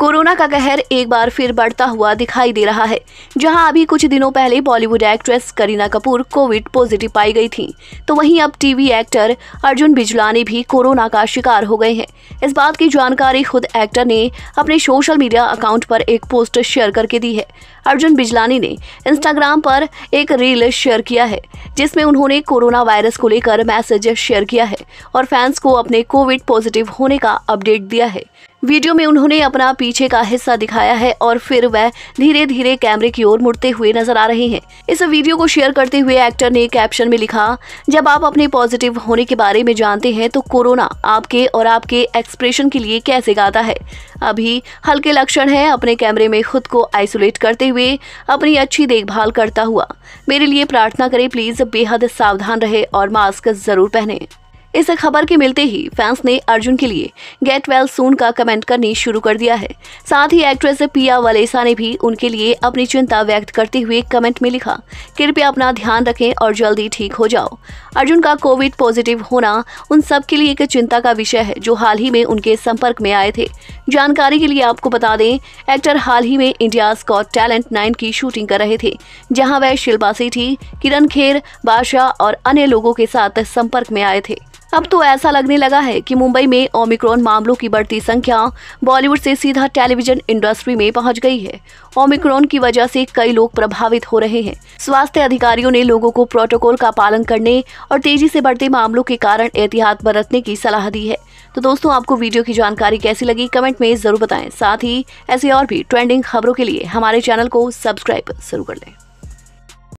corona का कहर एक बार फिर बढ़ता हुआ दिखाई दे रहा है जहां अभी कुछ दिनों पहले Bollywood actress Kareena Kapoor Covid positive पाई गई थी तो वहीं अब टीवी एक्टर अर्जुन बिजलानी भी कोरोना का शिकार हो गए हैं इस बात की जानकारी खुद एक्टर ने अपने सोशल मीडिया अकाउंट पर एक पोस्ट शेयर करके दी है अर्जुन बिजलानी ने इंस्टाग्राम पर एक रील शेयर किया है जिसमें उन्होंने कोरोना वायरस को लेकर मैसेज शेयर किया है और फैंस को अपने कोविड पॉजिटिव होने का अपडेट दिया है वीडियो में उन्होंने अपना पीछे का हिस्सा दिखाया है और फिर वह धीरे धीरे कैमरे की ओर मुड़ते हुए नजर आ रहे हैं इस वीडियो को शेयर करते हुए एक्टर ने कैप्शन में लिखा जब आप अपने पॉजिटिव होने के बारे में जानते हैं तो कोरोना आपके और आपके एक्सप्रेशन के लिए कैसे गाता है अभी हल्के लक्षण है अपने कैमरे में खुद को आइसोलेट करते हुए अपनी अच्छी देखभाल करता हुआ मेरे लिए प्रार्थना करे प्लीज बेहद सावधान रहे और मास्क जरूर पहने इस खबर के मिलते ही फैंस ने अर्जुन के लिए गेट वेल सून का कमेंट करनी शुरू कर दिया है साथ ही एक्ट्रेस पिया वलेसा ने भी उनके लिए अपनी चिंता व्यक्त करते हुए कमेंट में लिखा कृपया अपना ध्यान रखें और जल्दी ठीक हो जाओ अर्जुन का कोविड पॉजिटिव होना उन सब के लिए एक चिंता का विषय है जो हाल ही में उनके संपर्क में आए थे जानकारी के लिए आपको बता दें एक्टर हाल ही में इंडिया स्कॉट टैलेंट नाइन की शूटिंग कर रहे थे जहाँ वह शिल्पा सेठी किरण खेर बादशाह और अन्य लोगों के साथ संपर्क में आए थे अब तो ऐसा लगने लगा है कि मुंबई में ओमिक्रॉन मामलों की बढ़ती संख्या बॉलीवुड से सीधा टेलीविजन इंडस्ट्री में पहुंच गई है ओमिक्रॉन की वजह से कई लोग प्रभावित हो रहे हैं स्वास्थ्य अधिकारियों ने लोगों को प्रोटोकॉल का पालन करने और तेजी से बढ़ते मामलों के कारण एहतियात बरतने की सलाह दी है तो दोस्तों आपको वीडियो की जानकारी कैसी लगी कमेंट में जरूर बताएं साथ ही ऐसी और भी ट्रेंडिंग खबरों के लिए हमारे चैनल को सब्सक्राइब जरूर कर लें